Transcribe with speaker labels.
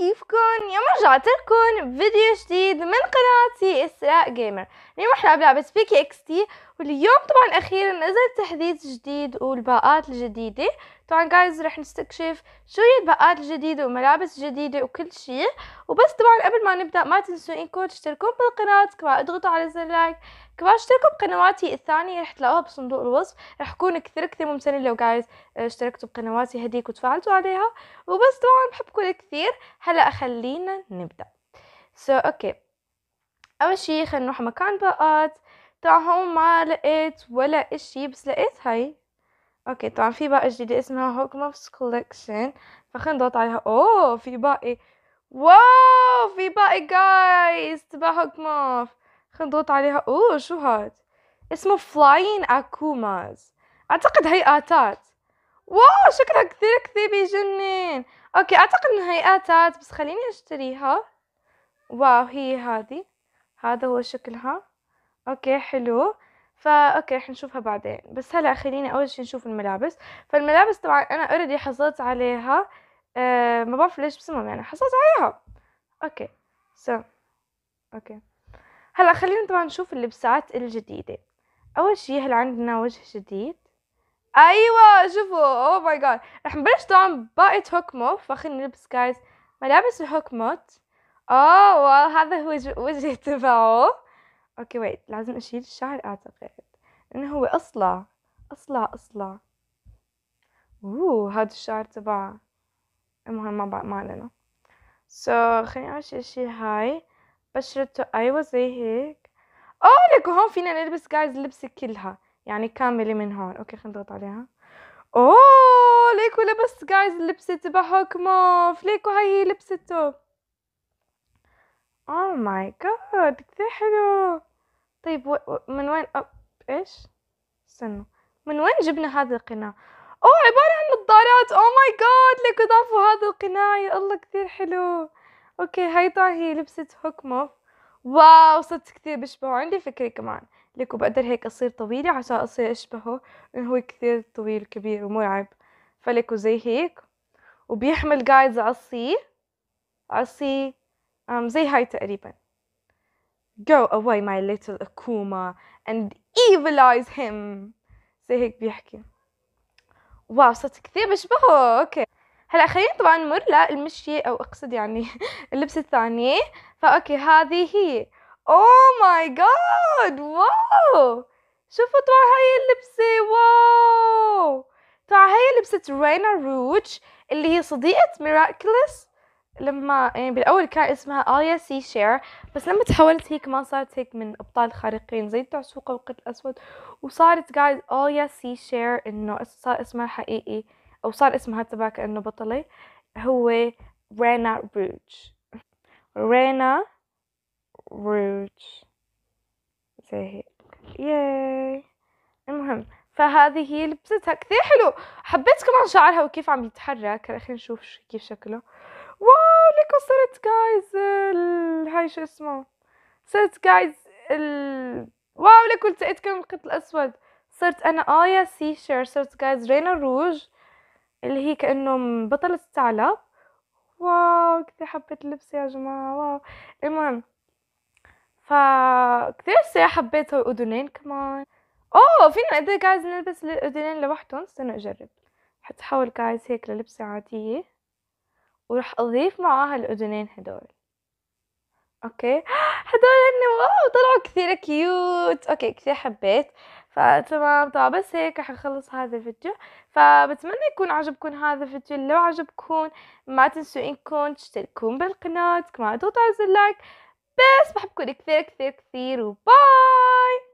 Speaker 1: كيفكن؟ يوم رجعت لكم بفيديو جديد من قناتي اسراء جيمر اليوم رح نلعب لعبة بيكي اكس تي واليوم طبعا اخيرا نزل تحديث جديد والباقات الجديدة طبعا جايز رح نستكشف شو هي البقات الجديدة وملابس جديدة وكل شي وبس طبعا قبل ما نبدأ ما تنسوا انكم تشتركون بالقناة كمان اضغطوا على زر لايك كمان اشتركوا بقنواتي الثانية رح تلاقوها بصندوق الوصف رح كون كثير كثير ممتنة لو جايز آه، اشتركتوا بقنواتي هديك وتفاعلتوا عليها وبس طبعا بحبكم كثير هلا خلينا نبدأ سو so, اوكي okay. اول شي خلينا نروح مكان بقات طبعا هون ما لقيت ولا اشي بس لقيت هاي اوكي طبعا في باقة جديدة اسمها هوكموفز كولكشن فخلينا نضغط عليها اوه في باقي إيه؟ واو في باقي جايز تبع هوكموف خلينا نضغط عليها اوه شو هاد اسمه فلاين اكوماز اعتقد هي اتات واو شكلها كثير كثير بيجنن اوكي اعتقد انها اتات بس خليني اشتريها واو هي هذه هذا هو شكلها اوكي حلو فا اوكي رح نشوفها بعدين بس هلا خليني اول شي نشوف الملابس فالملابس طبعا انا اوريدي حصلت عليها أه ما بعرف ليش بسمهم يعني حصلت عليها اوكي سو اوكي هلا خلينا طبعا نشوف اللبسات الجديده اول شي هلا عندنا وجه جديد ايوه شوفوا اوه ماي جاد رح نبلش طبعا هوك هوكمو فخلينا نلبس جايز ملابس الهوكموت اوه oh، هذا هو وجهي تبعه اوكي ويت لازم اشيل الشعر اعتقد انه هو اصلع اصلع اصلع اوه هذا الشعر تبع المهم ما بقى ما علينا سو so, خليني اول شي اشيل هاي بشرته ايوه زي هيك اوه لك هون فينا نلبس جايز اللبسه كلها يعني كامله من هون اوكي خلينا نضغط عليها اوه ليكو لبس جايز اللبسه تبعها موف ليكو هاي هي لبسته اوه ماي جاد كثير حلو طيب و... من وين أب... ايش استنوا من وين جبنا هذا القناع اوه عبارة عن نظارات او ماي جاد لك اضافوا هذا القناع يا الله كثير حلو اوكي هاي هي لبسة هوك موف واو صرت كثير بشبهه عندي فكرة كمان لك وبقدر هيك اصير طويلة عشان اصير اشبهه انه هو كثير طويل كبير ومرعب فلكو زي هيك وبيحمل جايز عصي عصي زي هاي تقريبا Go away my little Akuma and evilize him زي هيك بيحكي واو صوت كثير بشبهه اوكي هلا خلينا طبعا نمر للمشية او اقصد يعني اللبس الثانية فاوكي هذه هي او ماي جاد واو شوفوا طبعا هاي اللبسة واو طبعا هاي لبسة رينا روج اللي هي صديقة ميراكلس لما يعني بالاول كان اسمها آليا سي شير بس لما تحولت هي كمان صارت هيك من ابطال خارقين زي التعسوقة وقت الاسود وصارت جايز آليا سي شير انه صار اسمها حقيقي او صار اسمها تبع كانه بطلة هو رينا روج رينا روج زي هيك ياي المهم فهذه هي لبستها كثير حلو حبيت كمان شعرها وكيف عم يتحرك خلينا نشوف كيف شكله واو ليكو صرت جايز هاي شو اسمه صرت جايز ال... واو ليكو التقيتكم القط الاسود صرت انا ايا شير صرت جايز رينا روج اللي هي كانه بطلة الثعلب واو كثير حبيت اللبس يا جماعة واو المهم فكثير سي حبيت الاذنين كمان اوه فينا قد جايز نلبس الاذنين لوحدهم استنى اجرب حتحول جايز هيك للبسة عادية وراح أضيف معاها الأذنين هدول أوكي هدول هن واو طلعوا كثير كيوت أوكي كثير حبيت فتمام طبعا بس هيك رح اخلص هذا الفيديو فبتمنى يكون عجبكم هذا الفيديو لو عجبكم ما تنسوا انكم تشتركون بالقناة كمان على زر لايك بس بحبكم كثير كثير كثير وباي